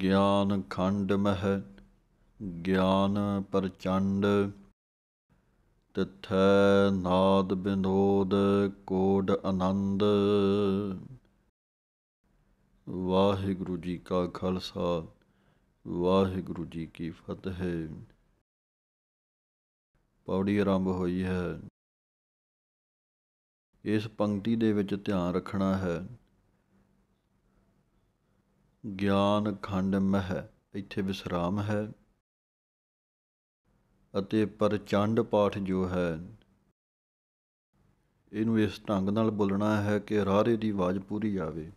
ਗਿਆਨ ਖੰਡ ਮਹਿ ਗਿਆਨ ਪਰਚੰਡ ਤਥੈ ਨਾਦ ਬਿਨੋਦ ਕੋਡ ਆਨੰਦ ਵਾਹਿਗੁਰੂ ਜੀ ਕਾ ਖਾਲਸਾ ਵਾਹਿਗੁਰੂ ਜੀ ਕੀ ਫਤਿਹ ਪੌੜੀ ਆਰੰਭ ਹੋਈ ਹੈ ਇਸ ਪੰਕਤੀ ਦੇ ਵਿੱਚ ਧਿਆਨ ਰੱਖਣਾ ਹੈ ਗਿਆਨ ਖੰਡ ਮਹ ਇੱਥੇ ਵਿਸਰਾਮ ਹੈ ਅਤੇ ਪ੍ਰਚੰਡ ਪਾਠ ਜੋ ਹੈ ਇਹਨੂੰ ਇਸ ਢੰਗ ਨਾਲ ਬੋਲਣਾ ਹੈ ਕਿ ਰਾਰੇ ਦੀ ਆਵਾਜ਼ ਪੂਰੀ ਆਵੇ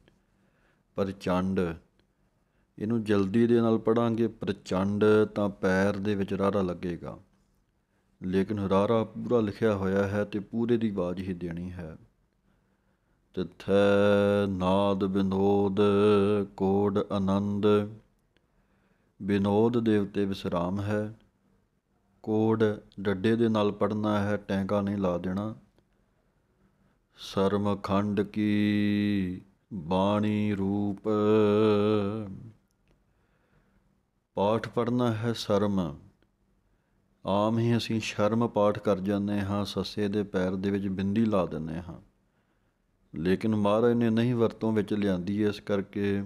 ਪ੍ਰਚੰਡ ਇਹਨੂੰ ਜਲਦੀ ਦੇ ਨਾਲ ਪੜਾਂਗੇ ਪ੍ਰਚੰਡ ਤਾਂ ਪੈਰ ਦੇ ਵਿੱਚ ਰਾਰਾ ਲੱਗੇਗਾ ਲੇਕਿਨ ਰਾਰਾ ਪੂਰਾ ਲਿਖਿਆ ਹੋਇਆ ਹੈ ਤੇ ਪੂਰੇ ਦੀ ਆਵਾਜ਼ ਹੀ ਦੇਣੀ ਹੈ ਤਿਥੈ ਨਾਦ ਬਿਨੋਦ ਕੋਡ ਆਨੰਦ ਬਿਨੋਦ ਦੇਵਤੇ ਵਿਸਰਾਮ ਹੈ ਕੋਡ ਡੱਡੇ ਦੇ ਨਾਲ ਪੜਨਾ ਹੈ ਟੈਂਕਾ ਨਹੀਂ ਲਾ ਦੇਣਾ ਸਰਮ ਖੰਡ ਕੀ ਬਾਣੀ ਰੂਪ ਪਾਠ ਪੜਨਾ ਹੈ ਸ਼ਰਮ ਆਮ ਹੀ ਅਸੀਂ ਸ਼ਰਮ ਪਾਠ ਕਰ ਜਾਂਦੇ ਹਾਂ ਸੱਸੇ ਦੇ ਪੈਰ ਦੇ ਵਿੱਚ ਬਿੰਦੀ ਲਾ ਦਿੰਦੇ ਹਾਂ ਲੇਕਿਨ ਮਹਾਰਾਜ ਨੇ ਨਹੀਂ ਵਰਤੋਂ ਵਿੱਚ ਲਿਆਂਦੀ ਇਸ ਕਰਕੇ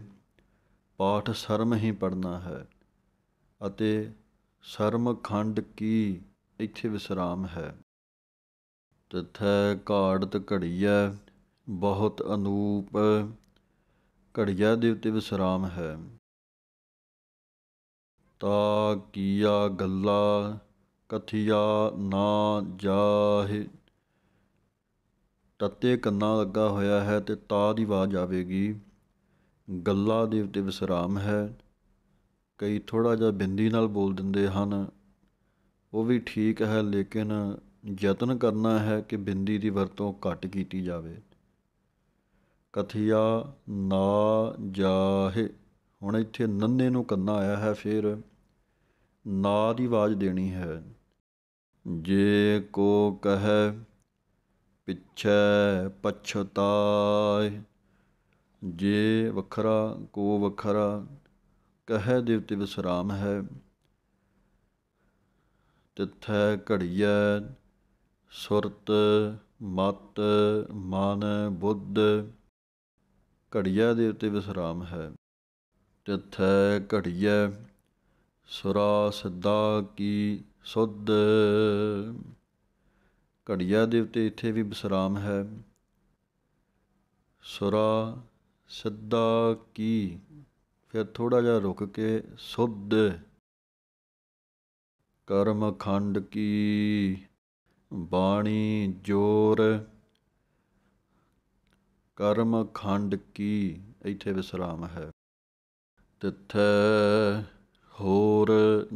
ਪਾਠ ਸ਼ਰਮ ਹੀ ਪੜਨਾ ਹੈ ਅਤੇ ਸ਼ਰਮ ਖੰਡ ਕੀ ਇੱਥੇ ਵਿਸਰਾਮ ਹੈ ਤਥੈ ਕਾੜਤ ਘੜੀਐ ਬਹੁਤ ਅਨੂਪ ਘੜੀਆ ਦੇ ਉੱਤੇ ਵਿਸਰਾਮ ਹੈ ਤਾ ਕੀਆ ਗੱਲਾ ਕਥਿਆ ਨਾ ਜਾਹੇ ਤੱਤੇ ਕੰਨਾਂ ਲੱਗਾ ਹੋਇਆ ਹੈ ਤੇ ਤਾ ਦੀ ਆਵਾਜ਼ ਆਵੇਗੀ ਗੱਲਾਂ ਦੇ ਉੱਤੇ ਵਿਸਰਾਮ ਹੈ ਕਈ ਥੋੜਾ ਜਿਹਾ ਬਿੰਦੀ ਨਾਲ ਬੋਲ ਦਿੰਦੇ ਹਨ ਉਹ ਵੀ ਠੀਕ ਹੈ ਲੇਕਿਨ ਯਤਨ ਕਰਨਾ ਹੈ ਕਿ ਬਿੰਦੀ ਦੀ ਵਰਤੋਂ ਘੱਟ ਕੀਤੀ ਜਾਵੇ ਕਥਿਆ ਨਾ ਜਾਹੇ ਹੁਣ ਇੱਥੇ ਨੰਨੇ ਨੂੰ ਕੰਨਾ ਆਇਆ ਹੈ ਫਿਰ ਨਾ ਦੀ ਆਵਾਜ਼ ਦੇਣੀ ਹੈ ਜੇ ਕੋ ਕਹੇ ਪਿਛੈ ਪਛਤਾਏ ਜੇ ਵਖਰਾ ਕੋ ਵਖਰਾ ਕਹੈ ਦੇਵਤੇ ਵਿਸਰਾਮ ਹੈ ਤਿੱਥੈ ਘੜੀਐ ਸੁਰਤ ਮਤ ਮਨ ਬੁੱਧ ਘੜੀਐ ਦੇ ਉਤੇ ਵਿਸਰਾਮ ਹੈ ਤਿੱਥੈ ਘੜੀਐ ਸੁਰਾ ਸਦਾ ਕੀ ਸੁਧ ਘੜੀਆ ਦੇ ਉੱਤੇ ਇੱਥੇ ਵੀ ਵਿਸਰਾਮ ਹੈ ਸੁਰਾ ਸਦਾ ਕੀ ਫਿਰ ਥੋੜਾ ਜਿਹਾ ਰੁਕ ਕੇ ਸੁਧ ਕਰਮ ਖੰਡ ਕੀ ਬਾਣੀ ਜੋਰ ਕਰਮ ਖੰਡ ਕੀ ਇੱਥੇ ਵਿਸਰਾਮ ਹੈ ਤਿੱਥੈ ਹੋਰ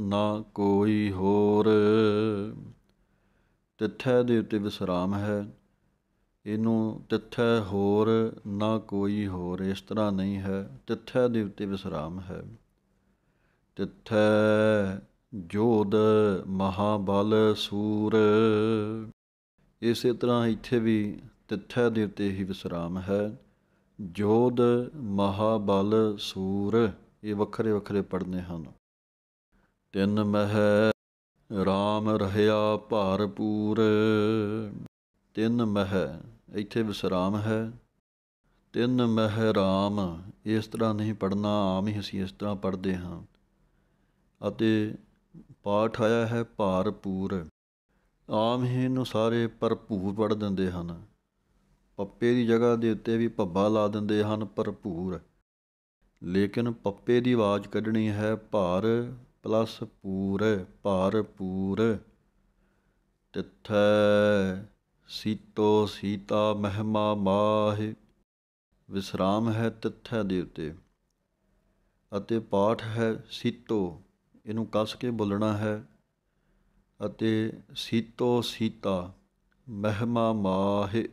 ਨਾ ਕੋਈ ਹੋਰ ਤਿੱਥੈ ਦੇ ਉੱਤੇ ਵਿਸਰਾਮ ਹੈ ਇਹਨੂੰ ਤਿੱਥੈ ਹੋਰ ਨਾ ਕੋਈ ਹੋਰ ਇਸ ਤਰ੍ਹਾਂ ਨਹੀਂ ਹੈ ਤਿੱਥੈ ਦੇ ਉੱਤੇ ਵਿਸਰਾਮ ਹੈ ਤਿੱਥੈ ਜੋਦ ਮਹਾਬਲ ਸੂਰ ਇਸੇ ਤਰ੍ਹਾਂ ਇੱਥੇ ਵੀ ਤਿੱਥੈ ਦੇ ਉੱਤੇ ਹੀ ਵਿਸਰਾਮ ਹੈ ਜੋਦ ਮਹਾਬਲ ਸੂਰ ਇਹ ਵੱਖਰੇ ਵੱਖਰੇ ਪੜਨੇ ਹਨ ਤਿੰਨ ਮਹਿ ਰਾਮ ਰਹਿਆ ਭਰਪੂਰ ਤਿੰਨ ਮਹਿ ਇੱਥੇ ਵਿਸਰਾਮ ਹੈ ਤਿੰਨ ਮਹਿ ਰਾਮ ਇਸ ਤਰ੍ਹਾਂ ਨਹੀਂ ਪੜਨਾ ਆਮ ਹੀ ਅਸੀਂ ਇਸ ਤਰ੍ਹਾਂ ਪੜਦੇ ਹਾਂ ਅਤੇ ਪਾਠ ਆਇਆ ਹੈ ਭਾਰਪੂਰ ਆਮ ਹੀ ਨੂੰ ਸਾਰੇ ਭਰਪੂਰ ਪੜ ਦਿੰਦੇ ਹਨ ਪੱਪੇ ਦੀ ਜਗ੍ਹਾ ਦੇ ਉੱਤੇ ਵੀ ਭੱਬਾ ਲਾ ਦਿੰਦੇ ਹਨ ਭਰਪੂਰ ਲੇਕਿਨ ਪੱਪੇ ਦੀ ਆਵਾਜ਼ ਕੱਢਣੀ ਹੈ ਭਾਰ ਪਲਸ ਪੂਰ ਭਰ ਪੂਰ ਤਿੱਥੈ ਸੀਤੋ ਸੀਤਾ ਮਹਿਮਾ ਮਾਹਿ ਵਿਸਰਾਮ ਹੈ ਤਿੱਥੈ ਦੇ ਉਤੇ ਅਤੇ ਪਾਠ ਹੈ ਸੀਤੋ ਇਹਨੂੰ ਕੱਸ ਕੇ ਬੋਲਣਾ ਹੈ ਅਤੇ ਸੀਤੋ ਸੀਤਾ ਮਹਿਮਾ ਮਾਹਿ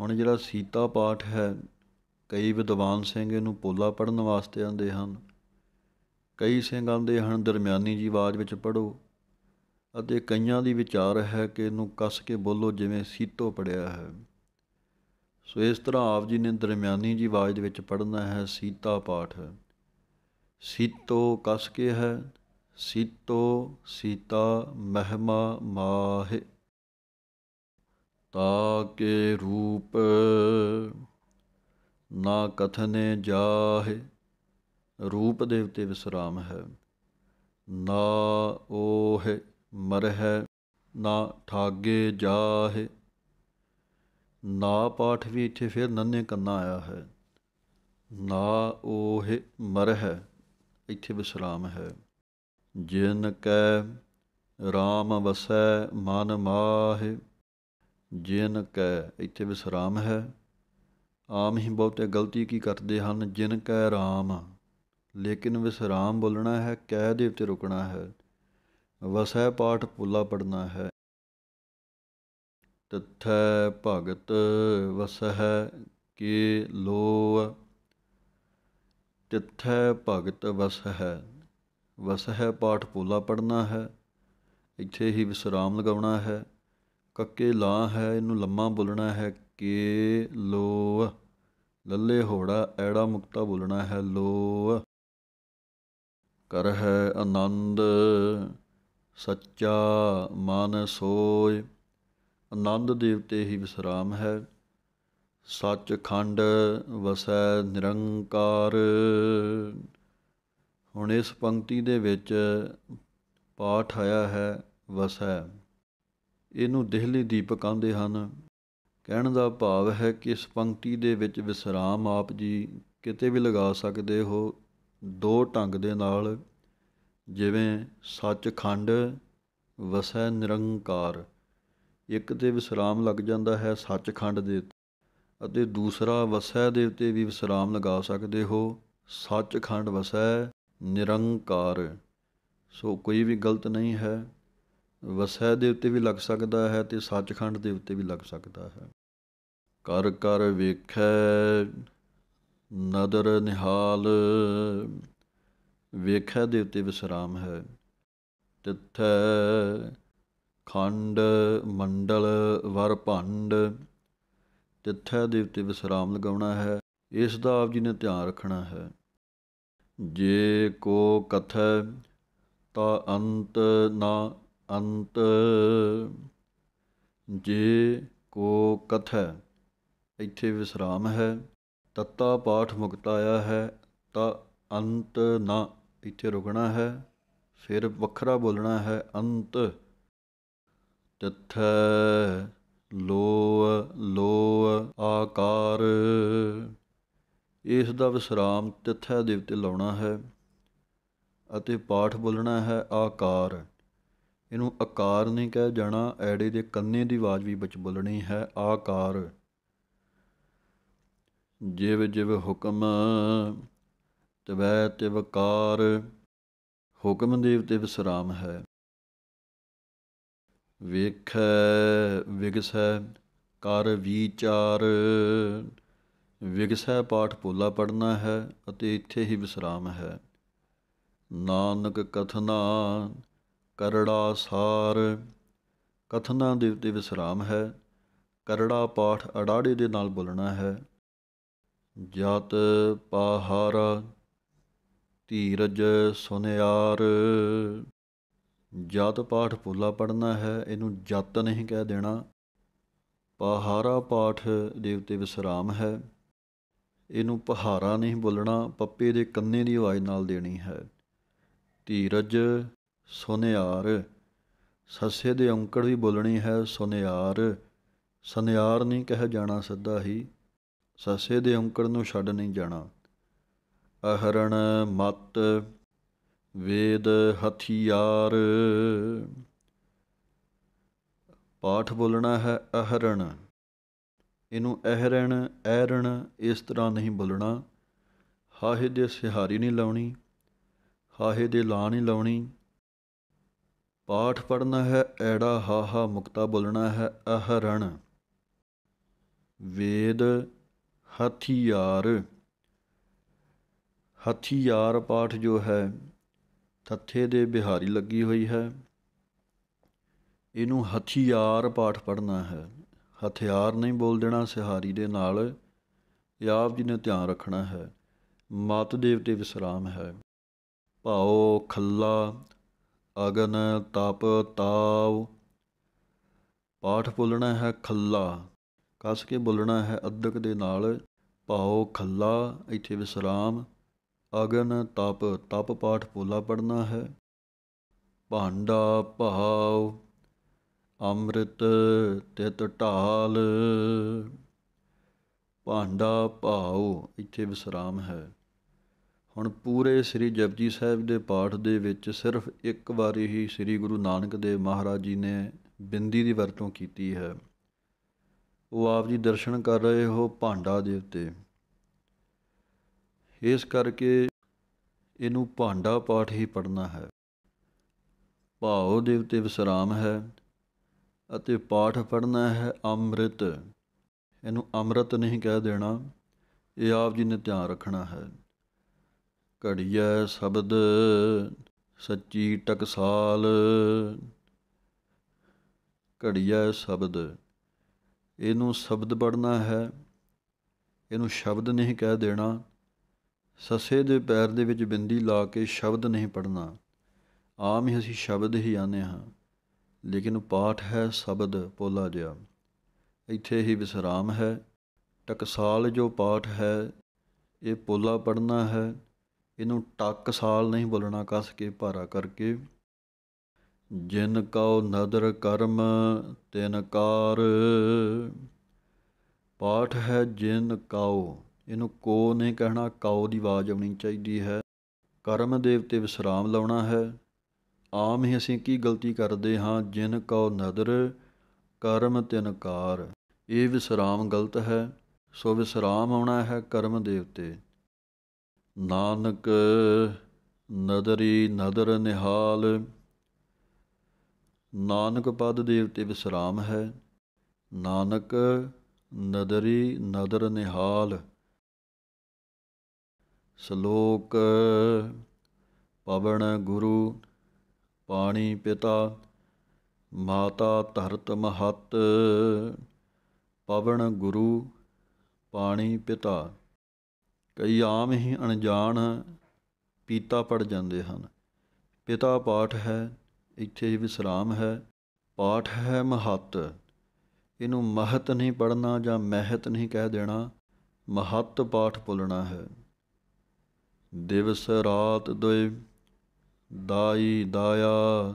ਹੁਣ ਜਿਹੜਾ ਸੀਤਾ ਪਾਠ ਹੈ ਕਈ ਵਿਦਵਾਨ ਸਿੰਘ ਇਹਨੂੰ ਪੋਲਾ ਪੜਨ ਵਾਸਤੇ ਆਂਦੇ ਹਨ ਕਈ ਸਿੰਘ ਆਂਦੇ ਹਨ ਦਰਮਿਆਨੀ ਜੀ ਆਵਾਜ਼ ਵਿੱਚ ਪੜੋ ਅਤੇ ਕਈਆਂ ਦੀ ਵਿਚਾਰ ਹੈ ਕਿ ਇਹਨੂੰ ਕੱਸ ਕੇ ਬੋਲੋ ਜਿਵੇਂ ਸੀਤੋ ਪੜਿਆ ਹੈ ਸੋ ਇਸ ਤਰ੍ਹਾਂ ਆਪ ਜੀ ਨੇ ਦਰਮਿਆਨੀ ਜੀ ਆਵਾਜ਼ ਦੇ ਵਿੱਚ ਪੜਨਾ ਹੈ ਸੀਤਾ ਪਾਠ ਸੀਤੋ ਕੱਸ ਕੇ ਹੈ ਸੀਤੋ ਸੀਤਾ ਮਹਿਮਾ ਮਾਹਿ ਤਾ ਕੇ ਰੂਪ ਨਾ ਕਥਨੇ ਜਾਹੇ ਰੂਪ ਦੇ ਉਤੇ ਵਿਸਰਾਮ ਹੈ ਨਾ ਓਹ ਮਰਹਿ ਨਾ ਠਾਗੇ ਜਾਹਿ ਨਾ ਪਾਠ ਵੀ ਇੱਥੇ ਫਿਰ ਨੰਨੇ ਕੰਨਾ ਆਇਆ ਹੈ ਨਾ ਓਹ ਮਰਹਿ ਇੱਥੇ ਵਿਸਰਾਮ ਹੈ ਜਿਨ ਕੈ RAM ਵਸੈ ਮਨ ਮਾਹਿ ਜਿਨ ਕੈ ਇੱਥੇ ਵਿਸਰਾਮ ਹੈ ਆਮ ਹੀ ਬਹੁਤੇ ਗਲਤੀ ਕੀ ਕਰਦੇ ਹਨ ਜਿਨ ਕੈ RAM ਲੇਕਿਨ ਵਿਸਰਾਮ ਬੋਲਣਾ ਹੈ ਕਹਿ ਦੇ ਉੱਤੇ ਰੁਕਣਾ ਹੈ ਵਸੈ ਪਾਠ ਪੁੱਲਾ ਪੜਨਾ ਹੈ ਤਥੈ ਭਗਤ ਵਸਹਿ ਕੀ ਲੋਵ ਤਥੈ ਭਗਤ ਵਸਹਿ ਵਸਹਿ ਪਾਠ ਪੁੱਲਾ ਪੜਨਾ ਹੈ ਇੱਥੇ ਹੀ ਵਿਸਰਾਮ ਲਗਾਉਣਾ ਹੈ ਕੱਕੇ ਲਾ ਹੈ ਇਹਨੂੰ ਲੰਮਾ ਬੋਲਣਾ ਹੈ ਕੀ ਲੋਵ ਲੱਲੇ ਹੋੜਾ ਐੜਾ ਮੁਕਤਾ ਬੋਲਣਾ ਹੈ ਲੋਵ ਕਰਹਿ ਆਨੰਦ ਸੱਚਾ ਮਨ ਸੋਇ ਆਨੰਦ ਦੇਵਤੇ ਹੀ ਵਿਸਰਾਮ ਹੈ ਸੱਚਖੰਡ ਵਸੈ ਨਿਰੰਕਾਰ ਹੁਣ ਇਸ ਪੰਕਤੀ ਦੇ ਵਿੱਚ ਪਾਠ ਆਇਆ ਹੈ ਵਸੈ ਇਹਨੂੰ ਦਿਹਲੀ ਦੀਪਕ ਕਹਿੰਦੇ ਹਨ ਕਹਿਣ ਦਾ ਭਾਵ ਹੈ ਕਿ ਇਸ ਪੰਕਤੀ ਦੇ ਵਿੱਚ ਵਿਸਰਾਮ ਆਪ ਜੀ ਕਿਤੇ ਵੀ ਲਗਾ ਸਕਦੇ ਹੋ ਦੋ ਢੰਗ ਦੇ ਨਾਲ ਜਿਵੇਂ ਸੱਚਖੰਡ ਵਸੈ ਨਿਰੰਕਾਰ ਇੱਕ ਤੇ ਵਿਸਰਾਮ ਲੱਗ ਜਾਂਦਾ ਹੈ ਸੱਚਖੰਡ ਦੇ ਅਤੇ ਦੂਸਰਾ ਵਸੈ ਦੇ ਉੱਤੇ ਵੀ ਵਿਸਰਾਮ ਲਗਾ ਸਕਦੇ ਹੋ ਸੱਚਖੰਡ ਵਸੈ ਨਿਰੰਕਾਰ ਸੋ ਕੋਈ ਵੀ ਗਲਤ ਨਹੀਂ ਹੈ ਵਸੈ ਦੇ ਉੱਤੇ ਵੀ ਲੱਗ ਸਕਦਾ ਹੈ ਤੇ ਸੱਚਖੰਡ ਦੇ ਉੱਤੇ ਵੀ ਲੱਗ ਸਕਦਾ ਹੈ ਕਰ ਕਰ ਵੇਖੈ ਨਦਰ ਨਿਹਾਲ ਵੇਖਾ ਦੇ ਉਤੇ ਵਿਸਰਾਮ ਹੈ ਤਿੱਥੈ ਖੰਡ ਮੰਡਲ ਵਰ ਭੰਡ ਤਿੱਥੈ ਦੇ ਉਤੇ ਵਿਸਰਾਮ ਲਗਾਉਣਾ ਹੈ ਇਸ ਦਾ ਆਪ ਜੀ ਨੇ ਧਿਆਨ ਰੱਖਣਾ ਹੈ ਜੇ ਕੋ ਕਥੈ ਤਾ ਅੰਤ ਨਾ ਅੰਤ ਜੇ ਕੋ ਕਥੈ ਇੱਥੇ ਵਿਸਰਾਮ ਹੈ ਤੱਤਾ ਪਾਠ ਮੁਕਤ ਆਇਆ ਹੈ ਤਾਂ ਅੰਤ ਨਾ ਇੱਥੇ ਰੁਕਣਾ ਹੈ ਫਿਰ ਵੱਖਰਾ ਬੋਲਣਾ ਹੈ ਅੰਤ ਤਥ ਲੋ ਲੋ ਆਕਾਰ ਇਸ ਦਾ ਵਿਸਰਾਮ ਤਿੱਥੈ ਦੇ ਉੱਤੇ ਲਾਉਣਾ ਹੈ ਅਤੇ ਪਾਠ ਬੋਲਣਾ ਹੈ ਆਕਾਰ ਇਹਨੂੰ ਆਕਾਰ ਨਹੀਂ ਕਹਿ ਜਾਣਾ ਐੜੇ ਦੇ ਕੰਨੇ ਦੀ ਆਵਾਜ਼ ਵੀ ਵਿੱਚ ਬੋਲਣੀ ਹੈ ਆਕਾਰ ਜਿਵ ਜਿਵ ਹੁਕਮ ਤਵੈ ਕਾਰ ਹੁਕਮ ਦੇਵ ਤੇ ਵਿਸਰਾਮ ਹੈ ਵੇਖੈ ਵਿਗਸੈ ਕਰ ਵਿਚਾਰ ਵਿਗਸੈ ਪਾਠ ਪੋਲਾ ਪੜਨਾ ਹੈ ਅਤੇ ਇੱਥੇ ਹੀ ਵਿਸਰਾਮ ਹੈ ਨਾਨਕ ਕਥਨਾ ਕਰੜਾ ਸਾਰ ਕਥਨਾ ਦੇਵ ਤੇ ਵਿਸਰਾਮ ਹੈ ਕਰੜਾ ਪਾਠ ਅੜਾੜੇ ਦੇ ਨਾਲ ਬੋਲਣਾ ਹੈ ਜਤ ਪਾਹਾਰਾ ਧੀਰਜ ਸੁਨਿਆਰ ਜਤ ਪਾਠ ਪੋਲਾ ਪੜਨਾ ਹੈ ਇਹਨੂੰ ਜਤ ਨਹੀਂ ਕਹਿ ਦੇਣਾ ਪਹਾਰਾ ਪਾਠ ਦੇਵਤੇ ਵਿਸਰਾਮ ਹੈ ਇਹਨੂੰ ਪਹਾਰਾ ਨਹੀਂ ਬੋਲਣਾ ਪੱਪੇ ਦੇ ਕੰਨੇ ਦੀ ਆਵਾਜ਼ ਨਾਲ ਦੇਣੀ ਹੈ ਧੀਰਜ ਸੁਨਿਆਰ ਸੱਸੇ ਦੇ ਔਂਕੜ ਵੀ ਬੋਲਣੀ ਹੈ ਸੁਨਿਆਰ ਸੁਨਿਆਰ ਨਹੀਂ ਕਹਿ ਜਾਣਾ ਸਿੱਧਾ ਹੀ ਸਸੇ ਦੇ ਔਂਕੜ ਨੂੰ ਛੱਡ ਨਹੀਂ ਜਾਣਾ ਅਹਰਣ ਮਤ ਵੇਦ ਹਥਿਆਰ ਪਾਠ ਬੋਲਣਾ ਹੈ ਅਹਰਣ ਇਹਨੂੰ ਅਹਰਣ ਐਰਣ ਇਸ ਤਰ੍ਹਾਂ ਨਹੀਂ ਬੋਲਣਾ ਹਾਹੇ ਦੇ ਸਿਹਾਰੀ ਨਹੀਂ ਲਾਉਣੀ ਹਾਹੇ ਦੇ ਲਾ ਨਹੀਂ ਲਾਉਣੀ ਪਾਠ ਪੜਨਾ ਹੈ ਐੜਾ ਹਾਹਾ ਮੁਕਤਾ ਬੋਲਣਾ ਹੈ ਅਹਰਣ ਵੇਦ ਹਥਿਆਰ ਹਥਿਆਰ ਪਾਠ ਜੋ ਹੈ ਤੱਥੇ ਦੇ ਬਿਹਾਰੀ ਲੱਗੀ ਹੋਈ ਹੈ ਇਹਨੂੰ ਹਥਿਆਰ ਪਾਠ ਪੜਨਾ ਹੈ ਹਥਿਆਰ ਨਹੀਂ ਬੋਲ ਦੇਣਾ ਸਿਹਾਰੀ ਦੇ ਨਾਲ ਆਪ ਜੀ ਨੇ ਧਿਆਨ ਰੱਖਣਾ ਹੈ ਮਾਤ ਦੇਵ ਤੇ ਵਿਸਰਾਮ ਹੈ ਭਾਉ ਖੱਲਾ ਅਗਨ ਤਪ ਤਾਵ ਪਾਠ ਬੋਲਣਾ ਹੈ ਖੱਲਾ ਕੱਸ ਕੇ ਬੋਲਣਾ ਹੈ ਅਦਕ ਦੇ ਨਾਲ ਭਾਉ ਖੱਲਾ ਇੱਥੇ ਵਿਸਰਾਮ ਅਗਨ ਤਪ ਤਪ ਪਾਠ ਪੋਲਾ ਪੜਨਾ ਹੈ ਭਾਂਡਾ ਭਾਉ ਅੰਮ੍ਰਿਤ ਤਿਤ ਢਾਲ ਭਾਂਡਾ ਭਾਉ ਇੱਥੇ ਵਿਸਰਾਮ ਹੈ ਹੁਣ ਪੂਰੇ ਸ੍ਰੀ ਜਪਜੀ ਸਾਹਿਬ ਦੇ ਪਾਠ ਦੇ ਵਿੱਚ ਸਿਰਫ ਇੱਕ ਵਾਰੀ ਹੀ ਸ੍ਰੀ ਗੁਰੂ ਨਾਨਕ ਦੇਵ ਮਹਾਰਾਜ ਜੀ ਨੇ ਬਿੰਦੀ ਦੀ ਵਰਤੋਂ ਕੀਤੀ ਹੈ ਉਹ ਆਪ ਜੀ ਦਰਸ਼ਨ ਕਰ ਰਹੇ ਹੋ ਭਾਂਡਾ ਦੇ ਉੱਤੇ ਇਸ ਕਰਕੇ ਇਹਨੂੰ ਭਾਂਡਾ ਪਾਠ ਹੀ ਪੜਨਾ ਹੈ ਭਾਉ ਦੇ ਉੱਤੇ ਵਿਸਰਾਮ ਹੈ ਅਤੇ ਪਾਠ ਪੜਨਾ ਹੈ ਅੰਮ੍ਰਿਤ ਇਹਨੂੰ ਅੰਮ੍ਰਿਤ ਨਹੀਂ ਕਹਿ ਦੇਣਾ ਇਹ ਆਪ ਜੀ ਨੇ ਧਿਆਨ ਰੱਖਣਾ ਹੈ ਘੜੀਐ ਸ਼ਬਦ ਸੱਚੀ ਟਕਸਾਲ ਘੜੀਐ ਸ਼ਬਦ ਇਹਨੂੰ ਸ਼ਬਦ ਪੜਨਾ ਹੈ ਇਹਨੂੰ ਸ਼ਬਦ ਨਹੀਂ ਕਹਿ ਦੇਣਾ ਸਸੇ ਦੇ ਪੈਰ ਦੇ ਵਿੱਚ ਬਿੰਦੀ ਲਾ ਕੇ ਸ਼ਬਦ ਨਹੀਂ ਪੜਨਾ ਆਮ ਹੀ ਅਸੀਂ ਸ਼ਬਦ ਹੀ ਆਨੇ ਹਾਂ ਲੇਕਿਨ ਪਾਠ ਹੈ ਸ਼ਬਦ ਪੋਲਾ ਜਿਆ ਇੱਥੇ ਹੀ ਵਿਸਰਾਮ ਹੈ ਟਕਸਾਲ ਜੋ ਪਾਠ ਹੈ ਇਹ ਪੋਲਾ ਪੜਨਾ ਹੈ ਇਹਨੂੰ ਟਕਸਾਲ ਨਹੀਂ ਬੋਲਣਾ ਕਸ ਕੇ ਭਾਰਾ ਕਰਕੇ ਜਿਨ ਕਉ ਨਦਰ ਕਰਮ ਤਿਨ ਕਾਰ ਪਾਠ ਹੈ ਜਿਨ ਕਉ ਇਹਨੂੰ ਕੋ ਨਹੀਂ ਕਹਿਣਾ ਕਉ ਦੀ ਆਵਾਜ਼ ਆਉਣੀ ਚਾਹੀਦੀ ਹੈ ਕਰਮ ਦੇਵ ਤੇ ਵਿਸਰਾਮ ਲਾਉਣਾ ਹੈ ਆਮ ਹੀ ਅਸੀਂ ਕੀ ਗਲਤੀ ਕਰਦੇ ਹਾਂ ਜਿਨ ਕਉ ਨਦਰ ਕਰਮ ਤਿਨ ਕਾਰ ਇਹ ਵਿਸਰਾਮ ਗਲਤ ਹੈ ਸੋ ਵਿਸਰਾਮ ਆਉਣਾ ਹੈ ਕਰਮ ਦੇਵ ਤੇ ਨਾਨਕ ਨਦਰੀ ਨਦਰ ਨਿਹਾਲ ਨਾਨਕ ਪਦ ਦੇਵਤੇ ਵਿਸਰਾਮ ਹੈ ਨਾਨਕ ਨਦਰੀ ਨਦਰ ਨਿਹਾਲ ਸ਼ਲੋਕ ਪਵਣ ਗੁਰੂ ਪਾਣੀ ਪਿਤਾ ਮਾਤਾ ਧਰਤ ਮਹਤ ਪਵਣ ਗੁਰੂ ਪਾਣੀ ਪਿਤਾ ਕਈ ਆਮ ਹੀ ਅਣਜਾਣ ਪੀਤਾ ਪੜ ਜਾਂਦੇ ਹਨ ਪਿਤਾ ਪਾਠ ਹੈ ਇੱਥੇ ਵਿਸਰਾਮ ਹੈ ਪਾਠ ਹੈ ਮਹੱਤ ਇਹਨੂੰ ਮਹਤ ਨਹੀਂ ਪੜਨਾ ਜਾਂ ਮਹਿਤ ਨਹੀਂ ਕਹਿ ਦੇਣਾ ਮਹੱਤ ਪਾਠ ਪੁੱਲਣਾ ਹੈ ਦਿਵਸ ਰਾਤ ਦੁਇ ਦਾਈ ਦਾਇਆ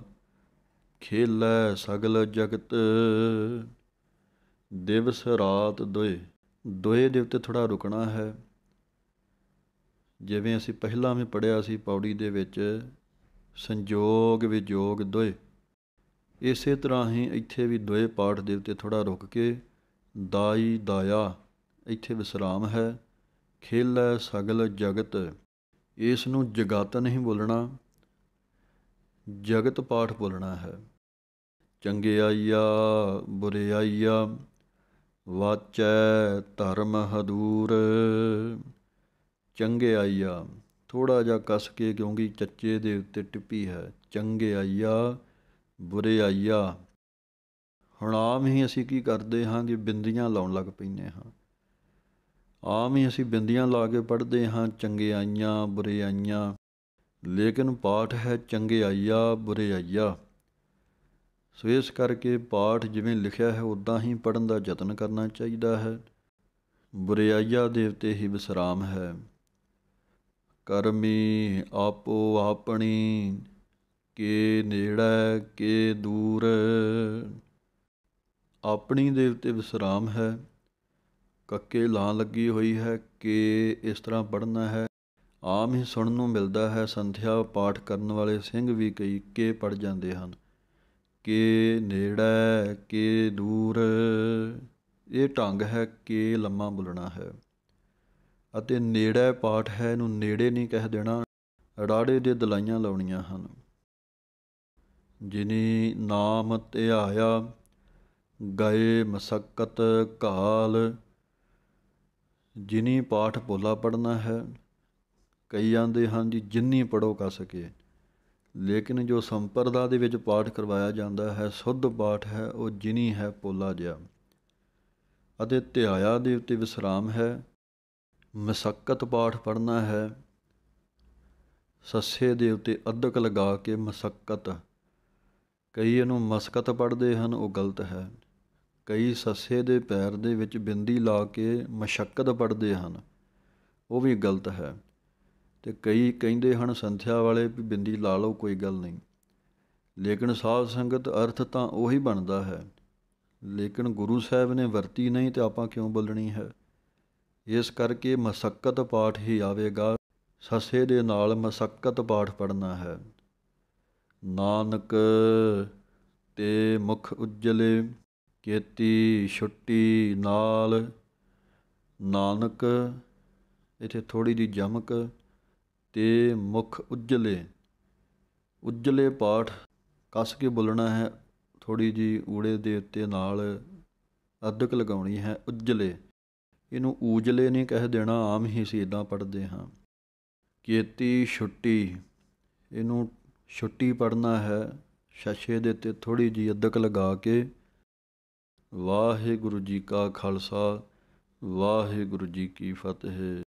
ਖੇਲੇ ਸਗਲ ਜਗਤ ਦਿਵਸ ਰਾਤ ਦੁਇ ਦੁਇ ਦੇ ਉੱਤੇ ਥੋੜਾ ਰੁਕਣਾ ਹੈ ਜਿਵੇਂ ਅਸੀਂ ਪਹਿਲਾਂ ਵੀ ਪੜਿਆ ਸੀ ਪੌੜੀ ਦੇ ਵਿੱਚ ਸੰਜੋਗ ਵਿਜੋਗ ਦੋਏ ਇਸੇ ਤਰ੍ਹਾਂ ਹੀ ਇੱਥੇ ਵੀ ਦੋਏ ਪਾਠ ਦੇ ਉੱਤੇ ਥੋੜਾ ਰੁਕ ਕੇ ਦਾਈ ਦਾਇਆ ਇੱਥੇ ਵਿਸਰਾਮ ਹੈ ਖੇਲ ਸਗਲ ਜਗਤ ਇਸ ਨੂੰ ਜਗਤ ਨਹੀਂ ਬੋਲਣਾ ਜਗਤ ਪਾਠ ਬੋਲਣਾ ਹੈ ਚੰਗੇ ਬੁਰੇ ਆਈਆ ਵਾਚੈ ਧਰਮ ਹਦੂਰ ਚੰਗੇ ਆਈਆ ਥੋੜਾ ਜਿਹਾ ਕੱਸ ਕੇ ਕਿਉਂਕਿ ਚੱਚੇ ਦੇ ਉੱਤੇ ਟਿੱਪੀ ਹੈ ਚੰਗੇ ਆਇਆ ਬੁਰੇ ਆਇਆ ਹੁਣ ਆਮ ਹੀ ਅਸੀਂ ਕੀ ਕਰਦੇ ਹਾਂ ਕਿ ਬਿੰਦੀਆਂ ਲਾਉਣ ਲੱਗ ਪੈਨੇ ਹਾਂ ਆਮ ਹੀ ਅਸੀਂ ਬਿੰਦੀਆਂ ਲਾ ਕੇ ਪੜ੍ਹਦੇ ਹਾਂ ਚੰਗੇ ਆਈਆਂ ਬੁਰੇ ਆਈਆਂ ਲੇਕਿਨ ਪਾਠ ਹੈ ਚੰਗੇ ਆਇਆ ਬੁਰੇ ਆਇਆ ਸੋ ਇਸ ਕਰਕੇ ਪਾਠ ਜਿਵੇਂ ਲਿਖਿਆ ਹੈ ਉਦਾਂ ਹੀ ਪੜਨ ਦਾ ਯਤਨ ਕਰਨਾ ਚਾਹੀਦਾ ਹੈ ਬੁਰਿਆਈਆ ਦੇ ਦੇਵਤੇ ਹੀ ਵਿਸਰਾਮ ਹੈ ਕਰਮੀ ਆਪੋ ਆਪਣੀ ਕੇ ਨੇੜੇ ਕੇ ਦੂਰ ਆਪਣੀ ਦੇ ਉੱਤੇ ਵਿਸਰਾਮ ਹੈ ਕੱਕੇ ਲਾਂ ਲੱਗੀ ਹੋਈ ਹੈ ਕਿ ਇਸ ਤਰ੍ਹਾਂ ਪੜਨਾ ਹੈ ਆਮ ਹੀ ਸੁਣਨ ਨੂੰ ਮਿਲਦਾ ਹੈ ਸੰਧਿਆ ਪਾਠ ਕਰਨ ਵਾਲੇ ਸਿੰਘ ਵੀ ਕਈ ਕੇ ਪੜ ਜਾਂਦੇ ਹਨ ਕੇ ਨੇੜੇ ਕੇ ਦੂਰ ਇਹ ਢੰਗ ਹੈ ਕਿ ਲੰਮਾ ਬੁਲਣਾ ਹੈ ਅਤੇ ਨੇੜੇ ਪਾਠ ਹੈ ਨੂੰ ਨੇੜੇ ਨਹੀਂ ਕਹਿ ਦੇਣਾ ਰਾੜੇ ਦੇ ਦਲਾਈਆਂ ਲਾਉਣੀਆਂ ਹਨ ਜਿਨੀ ਨਾਮ ਧਿਆਇਆ ਗਏ ਮਸਕਤ ਕਾਲ ਜਿਨੀ ਪਾਠ ਭੋਲਾ ਪੜਨਾ ਹੈ ਕਈ ਜਾਂਦੇ ਹਨ ਜੀ ਜਿੰਨੀ ਪੜੋ ਕਰ ਸਕੇ ਲੇਕਿਨ ਜੋ ਸੰਪਰਦਾ ਦੇ ਵਿੱਚ ਪਾਠ ਕਰਵਾਇਆ ਜਾਂਦਾ ਹੈ ਸੁੱਧ ਪਾਠ ਹੈ ਉਹ ਜਿਨੀ ਹੈ ਪੋਲਾ ਜਿਆ ਅਤੇ ਧਿਆਇਆ ਦੇ ਉੱਤੇ ਵਿਸਰਾਮ ਹੈ ਮਸਕਤ ਪਾਠ ਪੜਨਾ ਹੈ ਸੱਸੇ ਦੇ ਉੱਤੇ ਅਦਕ ਲਗਾ ਕੇ ਮਸਕਤ ਕਈ ਇਹਨੂੰ ਮਸਕਤ ਪੜਦੇ ਹਨ ਉਹ ਗਲਤ ਹੈ ਕਈ ਸੱਸੇ ਦੇ ਪੈਰ ਦੇ ਵਿੱਚ ਬਿੰਦੀ ਲਾ ਕੇ ਮਸ਼ਕਤ ਪੜਦੇ ਹਨ ਉਹ ਵੀ ਗਲਤ ਹੈ ਤੇ ਕਈ ਕਹਿੰਦੇ ਹਨ ਸੰਥਿਆ ਵਾਲੇ ਵੀ ਬਿੰਦੀ ਲਾ ਲਓ ਕੋਈ ਗੱਲ ਨਹੀਂ ਲੇਕਿਨ ਸਾਧ ਸੰਗਤ ਅਰਥ ਤਾਂ ਉਹੀ ਬਣਦਾ ਹੈ ਲੇਕਿਨ ਗੁਰੂ ਸਾਹਿਬ ਨੇ ਵਰਤੀ ਨਹੀਂ ਤੇ ਆਪਾਂ ਕਿਉਂ ਬੋਲਣੀ ਹੈ ਇਸ ਕਰਕੇ ਮਸਕਤ ਪਾਠ ਹੀ ਆਵੇਗਾ ਸਸੇ ਦੇ ਨਾਲ ਮਸਕਤ ਪਾਠ ਪੜਨਾ ਹੈ ਨਾਨਕ ਤੇ ਮੁਖ ਉਜਲੇ ਕੀਤੀ ਛੁੱਟੀ ਨਾਲ ਨਾਨਕ ਇਥੇ ਥੋੜੀ ਜੀ ਜਮਕ ਤੇ ਮੁਖ ਉਜਲੇ ਉਜਲੇ ਪਾਠ ਕੱਸ ਕੇ ਬੋਲਣਾ ਹੈ ਥੋੜੀ ਜੀ ਊੜੇ ਦੇ ਉੱਤੇ ਨਾਲ ਅਦਕ ਲਗਾਉਣੀ ਹੈ ਉਜਲੇ ਇਹਨੂੰ ਊਜਲੇ ਨੇ ਕਹਿ ਦੇਣਾ ਆਮ ਹੀ ਸੀ ਇਦਾਂ ਪੜਦੇ ਹਾਂ ਕੀਤੀ ਛੁੱਟੀ ਇਹਨੂੰ ਛੁੱਟੀ ਪੜਨਾ ਹੈ ਸ਼ਸ਼ੇ ਦੇ ਤੇ ਥੋੜੀ ਜੀ ਅਦਕ ਲਗਾ ਕੇ ਵਾਹਿਗੁਰੂ ਜੀ ਕਾ ਖਾਲਸਾ ਵਾਹਿਗੁਰੂ ਜੀ ਕੀ ਫਤਿਹ